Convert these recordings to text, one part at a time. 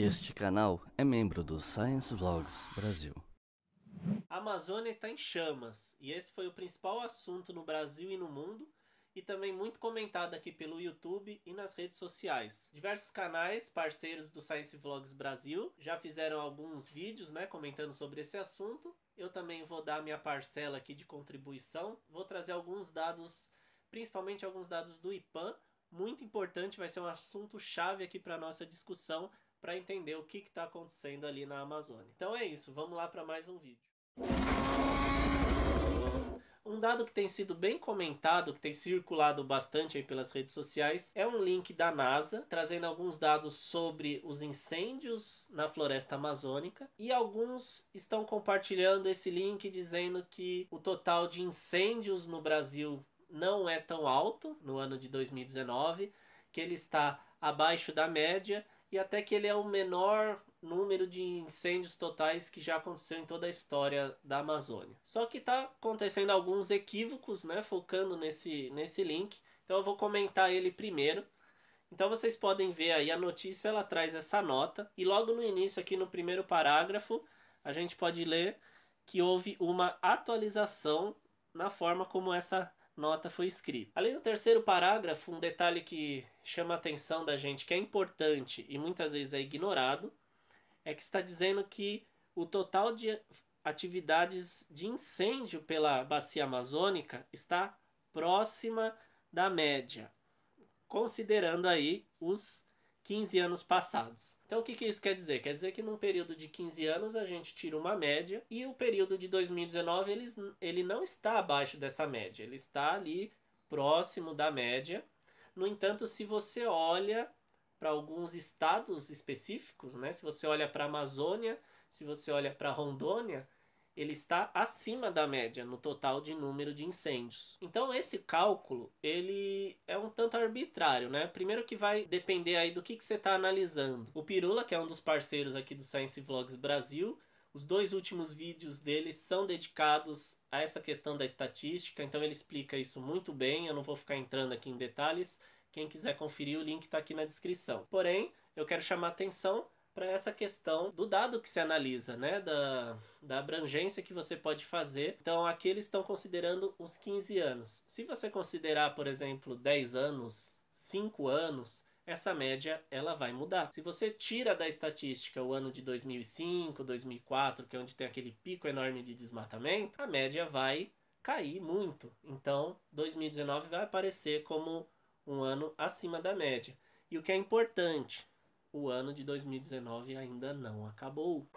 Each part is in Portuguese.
Este canal é membro do Science Vlogs Brasil. A Amazônia está em chamas, e esse foi o principal assunto no Brasil e no mundo, e também muito comentado aqui pelo YouTube e nas redes sociais. Diversos canais parceiros do Science Vlogs Brasil já fizeram alguns vídeos, né, comentando sobre esse assunto. Eu também vou dar minha parcela aqui de contribuição, vou trazer alguns dados, principalmente alguns dados do IPAN, muito importante, vai ser um assunto chave aqui para nossa discussão para entender o que está acontecendo ali na Amazônia. Então é isso, vamos lá para mais um vídeo. Um dado que tem sido bem comentado, que tem circulado bastante pelas redes sociais, é um link da NASA trazendo alguns dados sobre os incêndios na floresta amazônica e alguns estão compartilhando esse link dizendo que o total de incêndios no Brasil não é tão alto no ano de 2019, que ele está abaixo da média e até que ele é o menor número de incêndios totais que já aconteceu em toda a história da Amazônia. Só que está acontecendo alguns equívocos, né, focando nesse, nesse link. Então eu vou comentar ele primeiro. Então vocês podem ver aí a notícia, ela traz essa nota e logo no início aqui no primeiro parágrafo, a gente pode ler que houve uma atualização na forma como essa nota foi escrita. Além do terceiro parágrafo, um detalhe que chama a atenção da gente, que é importante e muitas vezes é ignorado, é que está dizendo que o total de atividades de incêndio pela bacia amazônica está próxima da média, considerando aí os 15 anos passados. Então, o que, que isso quer dizer? Quer dizer que num período de 15 anos a gente tira uma média e o período de 2019 ele, ele não está abaixo dessa média, ele está ali próximo da média. No entanto, se você olha para alguns estados específicos, né? se você olha para a Amazônia, se você olha para Rondônia, ele está acima da média no total de número de incêndios. Então esse cálculo ele é um tanto arbitrário, né? Primeiro que vai depender aí do que, que você está analisando. O Pirula, que é um dos parceiros aqui do Science Vlogs Brasil, os dois últimos vídeos dele são dedicados a essa questão da estatística, então ele explica isso muito bem, eu não vou ficar entrando aqui em detalhes. Quem quiser conferir, o link está aqui na descrição. Porém, eu quero chamar a atenção para essa questão do dado que se analisa, né? Da, da abrangência que você pode fazer. Então, aqui eles estão considerando os 15 anos. Se você considerar, por exemplo, 10 anos, 5 anos, essa média ela vai mudar. Se você tira da estatística o ano de 2005, 2004, que é onde tem aquele pico enorme de desmatamento, a média vai cair muito. Então, 2019 vai aparecer como um ano acima da média. E o que é importante, o ano de 2019 ainda não acabou.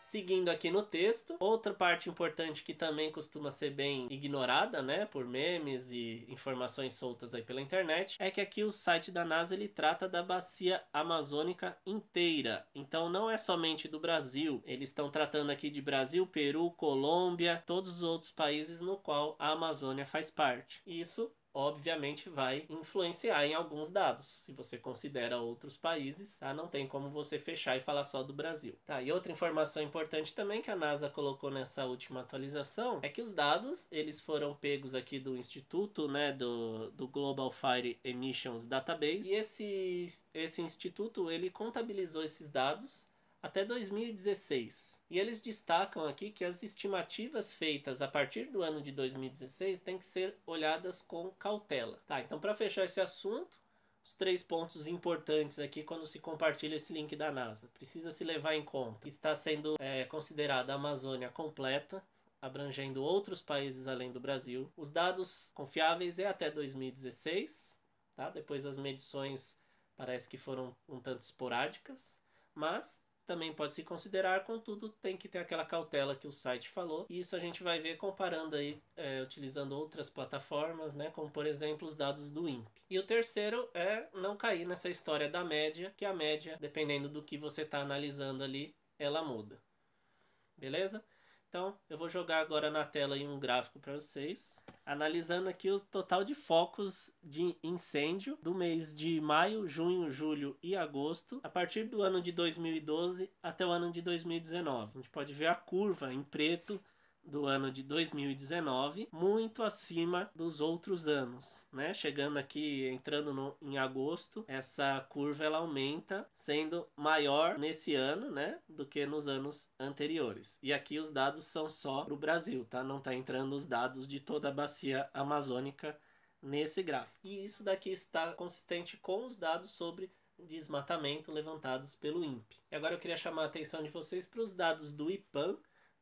Seguindo aqui no texto, outra parte importante que também costuma ser bem ignorada, né, por memes e informações soltas aí pela internet, é que aqui o site da NASA ele trata da bacia amazônica inteira. Então não é somente do Brasil, eles estão tratando aqui de Brasil, Peru, Colômbia, todos os outros países no qual a Amazônia faz parte. Isso obviamente vai influenciar em alguns dados. Se você considera outros países, tá? não tem como você fechar e falar só do Brasil. Tá? E outra informação importante também que a NASA colocou nessa última atualização é que os dados eles foram pegos aqui do Instituto né, do, do Global Fire Emissions Database e esse, esse instituto ele contabilizou esses dados até 2016. E eles destacam aqui que as estimativas feitas a partir do ano de 2016 têm que ser olhadas com cautela. Tá, então para fechar esse assunto, os três pontos importantes aqui quando se compartilha esse link da NASA. Precisa se levar em conta que está sendo é, considerada a Amazônia completa, abrangendo outros países além do Brasil. Os dados confiáveis é até 2016, tá? Depois as medições parece que foram um tanto esporádicas, mas também pode se considerar, contudo, tem que ter aquela cautela que o site falou. E isso a gente vai ver comparando aí, é, utilizando outras plataformas, né? Como por exemplo os dados do INPE. E o terceiro é não cair nessa história da média, que a média, dependendo do que você está analisando ali, ela muda. Beleza? Então, eu vou jogar agora na tela um gráfico para vocês, analisando aqui o total de focos de incêndio do mês de maio, junho, julho e agosto, a partir do ano de 2012 até o ano de 2019. A gente pode ver a curva em preto do ano de 2019, muito acima dos outros anos, né? Chegando aqui, entrando no, em agosto, essa curva ela aumenta, sendo maior nesse ano, né, do que nos anos anteriores. E aqui os dados são só para o Brasil, tá? Não tá entrando os dados de toda a bacia amazônica nesse gráfico. E isso daqui está consistente com os dados sobre desmatamento levantados pelo INPE. E agora eu queria chamar a atenção de vocês para os dados do IPAN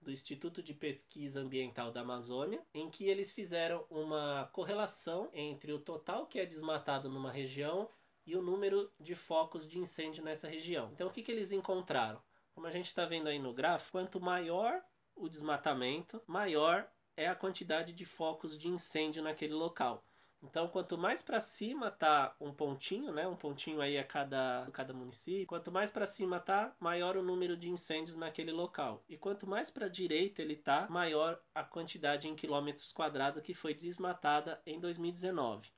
do Instituto de Pesquisa Ambiental da Amazônia, em que eles fizeram uma correlação entre o total que é desmatado numa região e o número de focos de incêndio nessa região. Então, o que, que eles encontraram? Como a gente está vendo aí no gráfico, quanto maior o desmatamento, maior é a quantidade de focos de incêndio naquele local. Então, quanto mais para cima tá um pontinho, né? Um pontinho aí a cada, cada município. Quanto mais para cima tá, maior o número de incêndios naquele local. E quanto mais para direita ele tá, maior a quantidade em quilômetros quadrados que foi desmatada em 2019.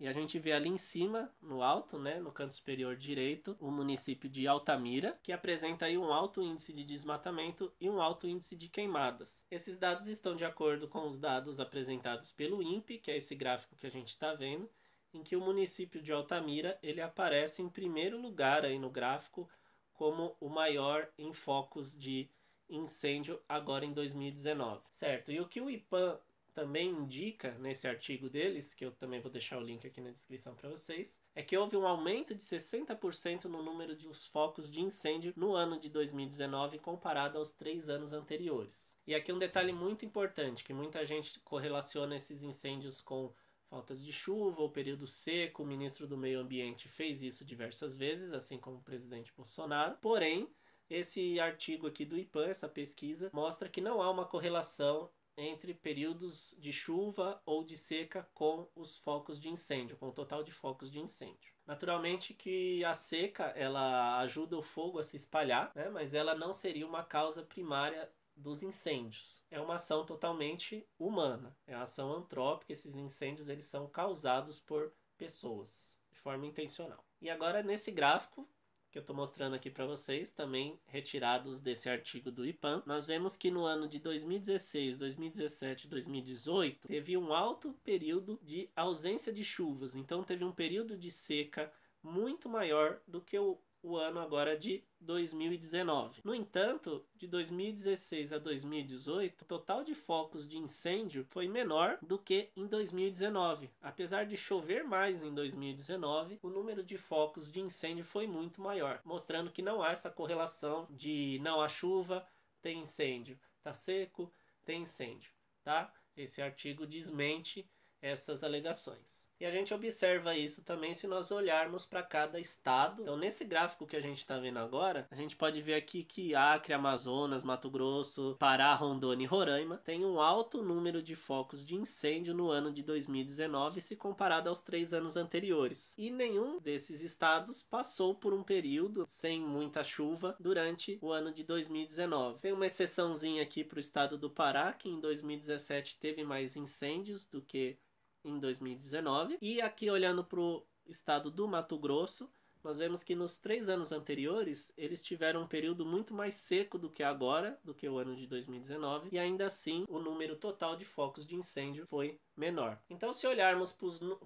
E a gente vê ali em cima, no alto, né, no canto superior direito, o município de Altamira, que apresenta aí um alto índice de desmatamento e um alto índice de queimadas. Esses dados estão de acordo com os dados apresentados pelo INPE, que é esse gráfico que a gente está vendo, em que o município de Altamira ele aparece em primeiro lugar aí no gráfico como o maior em focos de incêndio agora em 2019. Certo? E o que o IPAN também indica nesse artigo deles, que eu também vou deixar o link aqui na descrição para vocês, é que houve um aumento de 60% no número os focos de incêndio no ano de 2019 comparado aos três anos anteriores. E aqui um detalhe muito importante, que muita gente correlaciona esses incêndios com faltas de chuva ou período seco. O ministro do Meio Ambiente fez isso diversas vezes, assim como o presidente Bolsonaro. Porém, esse artigo aqui do IPAN, essa pesquisa, mostra que não há uma correlação entre períodos de chuva ou de seca com os focos de incêndio, com o total de focos de incêndio. Naturalmente que a seca ela ajuda o fogo a se espalhar, né? mas ela não seria uma causa primária dos incêndios. É uma ação totalmente humana, é uma ação antrópica, esses incêndios eles são causados por pessoas de forma intencional. E agora nesse gráfico que eu estou mostrando aqui para vocês, também retirados desse artigo do IPAM, nós vemos que no ano de 2016, 2017, 2018 teve um alto período de ausência de chuvas, então teve um período de seca muito maior do que o o ano agora de 2019. No entanto, de 2016 a 2018, o total de focos de incêndio foi menor do que em 2019. Apesar de chover mais em 2019, o número de focos de incêndio foi muito maior, mostrando que não há essa correlação de não há chuva, tem incêndio, tá seco, tem incêndio, tá? Esse artigo desmente essas alegações. E a gente observa isso também se nós olharmos para cada estado. Então, nesse gráfico que a gente está vendo agora, a gente pode ver aqui que Acre, Amazonas, Mato Grosso, Pará, Rondônia e Roraima têm um alto número de focos de incêndio no ano de 2019 se comparado aos três anos anteriores. E nenhum desses estados passou por um período sem muita chuva durante o ano de 2019. Tem uma exceçãozinha aqui para o estado do Pará, que em 2017 teve mais incêndios do que em 2019. E aqui olhando para o estado do Mato Grosso, nós vemos que nos três anos anteriores eles tiveram um período muito mais seco do que agora, do que o ano de 2019, e ainda assim o número total de focos de incêndio foi menor. Então, se olharmos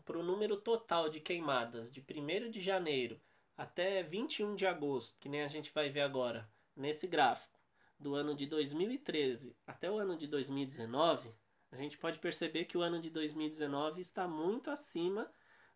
para o número total de queimadas de 1 de janeiro até 21 de agosto, que nem a gente vai ver agora nesse gráfico, do ano de 2013 até o ano de 2019, a gente pode perceber que o ano de 2019 está muito acima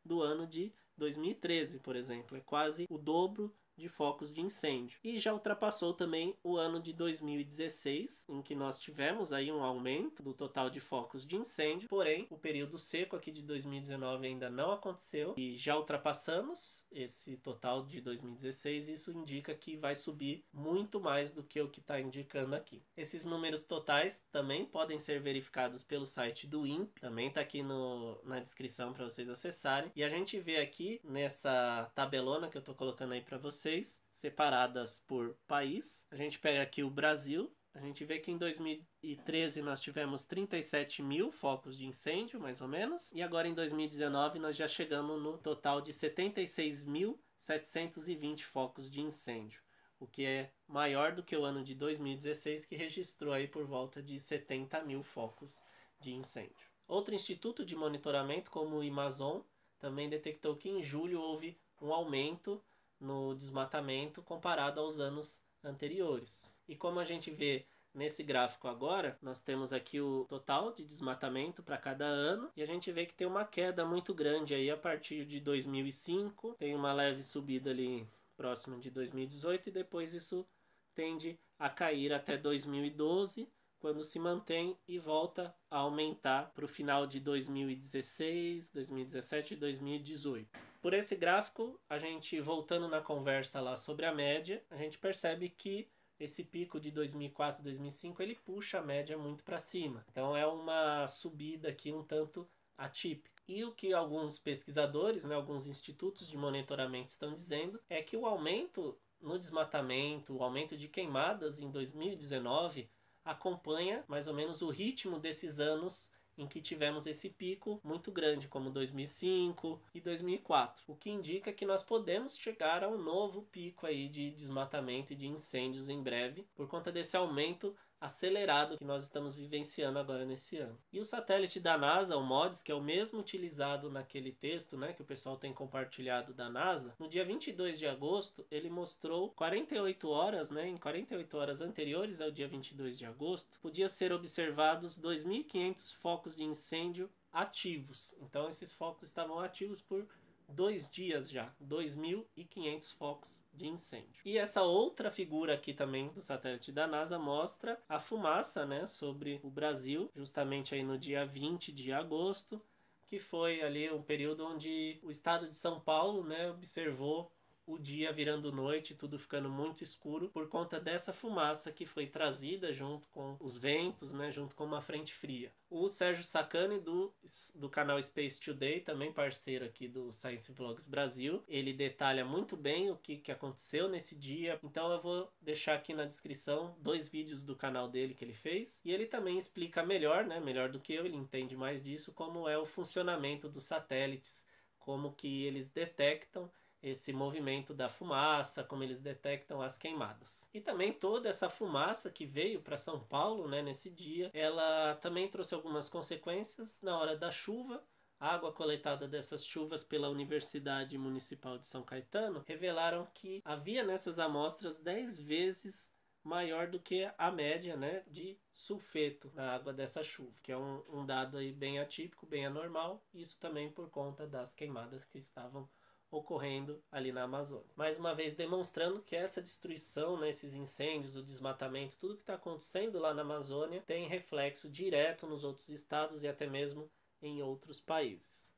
do ano de 2013, por exemplo. É quase o dobro de focos de incêndio. E já ultrapassou também o ano de 2016, em que nós tivemos aí um aumento do total de focos de incêndio, porém o período seco aqui de 2019 ainda não aconteceu e já ultrapassamos esse total de 2016. Isso indica que vai subir muito mais do que o que está indicando aqui. Esses números totais também podem ser verificados pelo site do INPE, também está aqui no, na descrição para vocês acessarem. E a gente vê aqui nessa tabelona que eu estou colocando aí para vocês 2016, separadas por país. A gente pega aqui o Brasil, a gente vê que em 2013 nós tivemos 37 mil focos de incêndio, mais ou menos, e agora em 2019 nós já chegamos no total de 76.720 focos de incêndio, o que é maior do que o ano de 2016, que registrou aí por volta de 70 mil focos de incêndio. Outro instituto de monitoramento, como o Amazon, também detectou que em julho houve um aumento no desmatamento comparado aos anos anteriores. E como a gente vê Nesse gráfico agora, nós temos aqui o total de desmatamento para cada ano e a gente vê que tem uma queda muito grande aí a partir de 2005, tem uma leve subida ali próximo de 2018 e depois isso tende a cair até 2012, quando se mantém e volta a aumentar para o final de 2016, 2017 e 2018. Por esse gráfico, a gente voltando na conversa lá sobre a média, a gente percebe que esse pico de 2004, 2005, ele puxa a média muito para cima. Então é uma subida aqui um tanto atípica. E o que alguns pesquisadores, né, alguns institutos de monitoramento estão dizendo é que o aumento no desmatamento, o aumento de queimadas em 2019 acompanha mais ou menos o ritmo desses anos em que tivemos esse pico muito grande, como 2005 e 2004, o que indica que nós podemos chegar a um novo pico aí de desmatamento e de incêndios em breve por conta desse aumento acelerado que nós estamos vivenciando agora nesse ano. E o satélite da NASA, o MODIS que é o mesmo utilizado naquele texto, né, que o pessoal tem compartilhado da NASA, no dia 22 de agosto, ele mostrou 48 horas, né, em 48 horas anteriores ao dia 22 de agosto, podia ser observados 2500 focos de incêndio ativos. Então esses focos estavam ativos por dois dias já, 2.500 focos de incêndio. E essa outra figura aqui também do satélite da NASA mostra a fumaça né, sobre o Brasil, justamente aí no dia 20 de agosto, que foi ali um período onde o estado de São Paulo né, observou o dia virando noite, tudo ficando muito escuro por conta dessa fumaça que foi trazida junto com os ventos, né, junto com uma frente fria. O Sérgio Sacani do, do canal Space Today, também parceiro aqui do Science Vlogs Brasil, ele detalha muito bem o que, que aconteceu nesse dia. Então eu vou deixar aqui na descrição dois vídeos do canal dele que ele fez e ele também explica melhor, né, melhor do que eu, ele entende mais disso como é o funcionamento dos satélites, como que eles detectam esse movimento da fumaça, como eles detectam as queimadas. E também toda essa fumaça que veio para São Paulo né, nesse dia, ela também trouxe algumas consequências na hora da chuva. A água coletada dessas chuvas pela Universidade Municipal de São Caetano revelaram que havia nessas amostras 10 vezes maior do que a média né, de sulfeto na água dessa chuva, que é um, um dado aí bem atípico, bem anormal, isso também por conta das queimadas que estavam ocorrendo ali na Amazônia. Mais uma vez demonstrando que essa destruição, né, esses incêndios, o desmatamento, tudo que está acontecendo lá na Amazônia tem reflexo direto nos outros estados e até mesmo em outros países.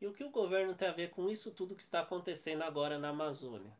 E o que o governo tem a ver com isso tudo que está acontecendo agora na Amazônia?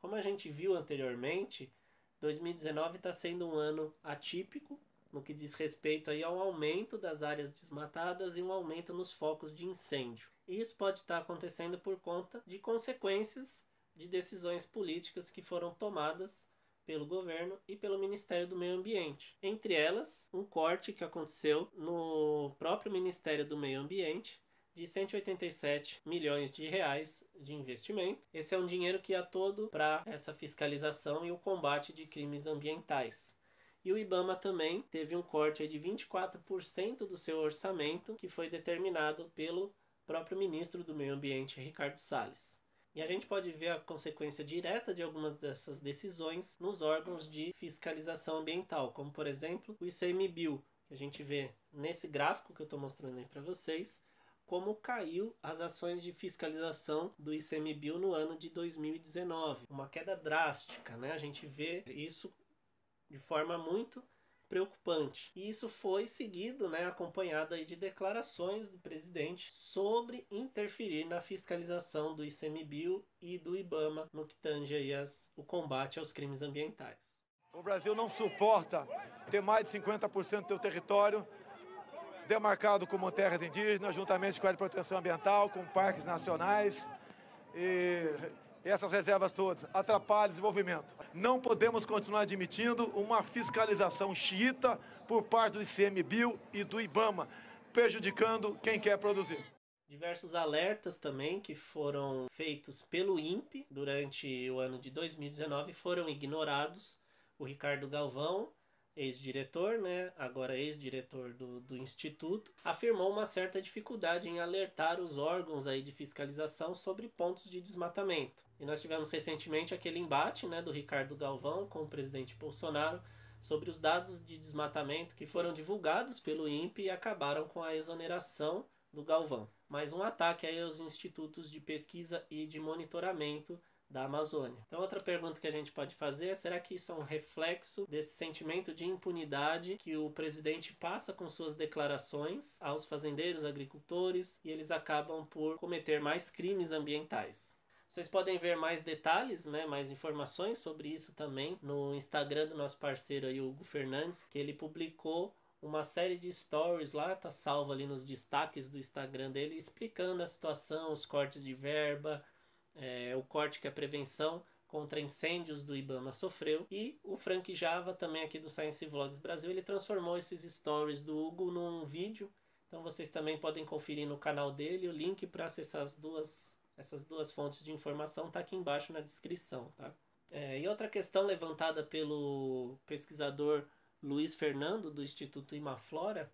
Como a gente viu anteriormente, 2019 está sendo um ano atípico no que diz respeito aí ao aumento das áreas desmatadas e um aumento nos focos de incêndio. Isso pode estar acontecendo por conta de consequências de decisões políticas que foram tomadas pelo governo e pelo Ministério do Meio Ambiente. Entre elas, um corte que aconteceu no próprio Ministério do Meio Ambiente de 187 milhões de reais de investimento. Esse é um dinheiro que é todo para essa fiscalização e o combate de crimes ambientais. E o Ibama também teve um corte de 24% do seu orçamento, que foi determinado pelo próprio ministro do Meio Ambiente, Ricardo Salles. E a gente pode ver a consequência direta de algumas dessas decisões nos órgãos de fiscalização ambiental, como por exemplo o ICMBio, que a gente vê nesse gráfico que eu estou mostrando aí para vocês, como caiu as ações de fiscalização do ICMBio no ano de 2019, uma queda drástica, né? A gente vê isso de forma muito preocupante. E isso foi seguido, né, acompanhado aí de declarações do presidente sobre interferir na fiscalização do ICMBio e do IBAMA no que tange aí as, o combate aos crimes ambientais. O Brasil não suporta ter mais de 50% do seu território demarcado como terras indígenas, juntamente com a área de proteção ambiental, com parques nacionais e essas reservas todas, atrapalha o desenvolvimento. Não podemos continuar admitindo uma fiscalização xiita por parte do ICMBio e do IBAMA, prejudicando quem quer produzir. Diversos alertas também que foram feitos pelo INPE durante o ano de 2019 foram ignorados. O Ricardo Galvão ex-diretor, né, agora ex-diretor do, do Instituto, afirmou uma certa dificuldade em alertar os órgãos aí de fiscalização sobre pontos de desmatamento. E nós tivemos recentemente aquele embate né, do Ricardo Galvão com o presidente Bolsonaro sobre os dados de desmatamento que foram divulgados pelo INPE e acabaram com a exoneração do Galvão. Mais um ataque aí aos institutos de pesquisa e de monitoramento da Amazônia. Então, outra pergunta que a gente pode fazer é: será que isso é um reflexo desse sentimento de impunidade que o presidente passa com suas declarações aos fazendeiros, agricultores, e eles acabam por cometer mais crimes ambientais? Vocês podem ver mais detalhes, né, mais informações sobre isso também no Instagram do nosso parceiro aí, Hugo Fernandes, que ele publicou uma série de stories lá, tá salvo ali nos destaques do Instagram dele, explicando a situação, os cortes de verba, é, o corte que a é prevenção contra incêndios do Ibama sofreu e o Frank Java também aqui do Science Vlogs Brasil ele transformou esses stories do Hugo num vídeo então vocês também podem conferir no canal dele o link para acessar as duas essas duas fontes de informação está aqui embaixo na descrição tá é, e outra questão levantada pelo pesquisador Luiz Fernando do Instituto Imaflora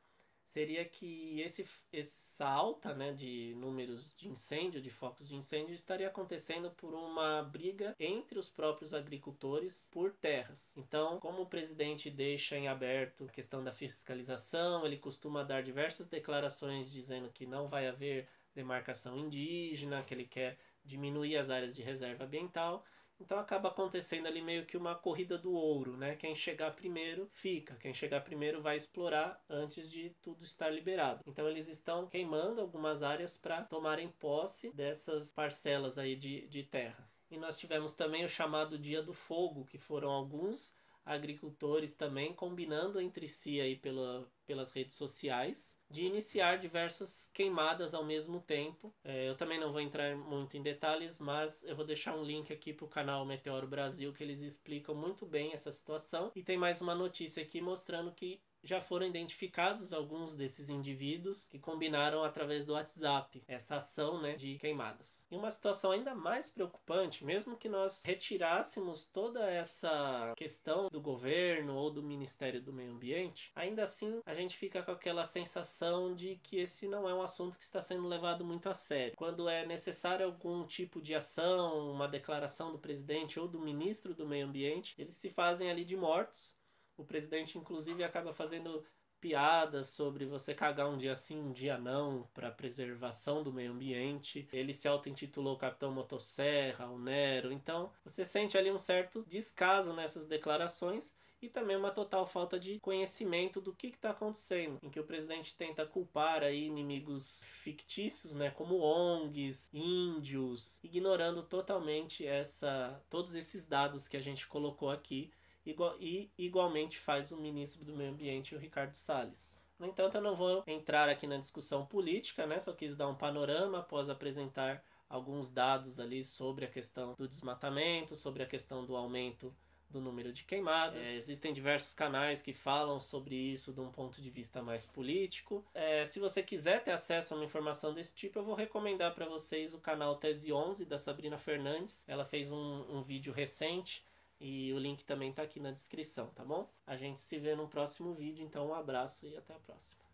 seria que esse, essa alta né, de números de incêndio, de focos de incêndio, estaria acontecendo por uma briga entre os próprios agricultores por terras. Então, como o presidente deixa em aberto a questão da fiscalização, ele costuma dar diversas declarações dizendo que não vai haver demarcação indígena, que ele quer diminuir as áreas de reserva ambiental. Então acaba acontecendo ali meio que uma corrida do ouro, né? Quem chegar primeiro fica, quem chegar primeiro vai explorar antes de tudo estar liberado. Então eles estão queimando algumas áreas para tomarem posse dessas parcelas aí de, de terra. E nós tivemos também o chamado Dia do Fogo, que foram alguns agricultores também combinando entre si aí pela, pelas redes sociais de iniciar diversas queimadas ao mesmo tempo. É, eu também não vou entrar muito em detalhes, mas eu vou deixar um link aqui para o canal Meteoro Brasil que eles explicam muito bem essa situação. E tem mais uma notícia aqui mostrando que já foram identificados alguns desses indivíduos que combinaram através do WhatsApp essa ação né, de queimadas. E uma situação ainda mais preocupante, mesmo que nós retirássemos toda essa questão do governo ou do Ministério do Meio Ambiente, ainda assim a gente fica com aquela sensação de que esse não é um assunto que está sendo levado muito a sério. Quando é necessário algum tipo de ação, uma declaração do presidente ou do ministro do Meio Ambiente, eles se fazem ali de mortos o presidente, inclusive, acaba fazendo piadas sobre você cagar um dia sim, um dia não, para preservação do meio ambiente. Ele se auto-intitulou Capitão Motosserra, o Nero. Então, você sente ali um certo descaso nessas declarações e também uma total falta de conhecimento do que está acontecendo, em que o presidente tenta culpar aí inimigos fictícios, né, como ONGs, índios, ignorando totalmente essa todos esses dados que a gente colocou aqui igual, e igualmente faz o ministro do Meio Ambiente, o Ricardo Salles. No entanto, eu não vou entrar aqui na discussão política, né? Só quis dar um panorama após apresentar alguns dados ali sobre a questão do desmatamento, sobre a questão do aumento do número de queimadas. É, é existem diversos canais que falam sobre isso de um ponto de vista mais político. É, se você quiser ter acesso a uma informação desse tipo, eu vou recomendar para vocês o canal Tese 11 da Sabrina Fernandes. Ela fez um, um vídeo recente e o link também está aqui na descrição, tá bom? A gente se vê no próximo vídeo, então um abraço e até a próxima.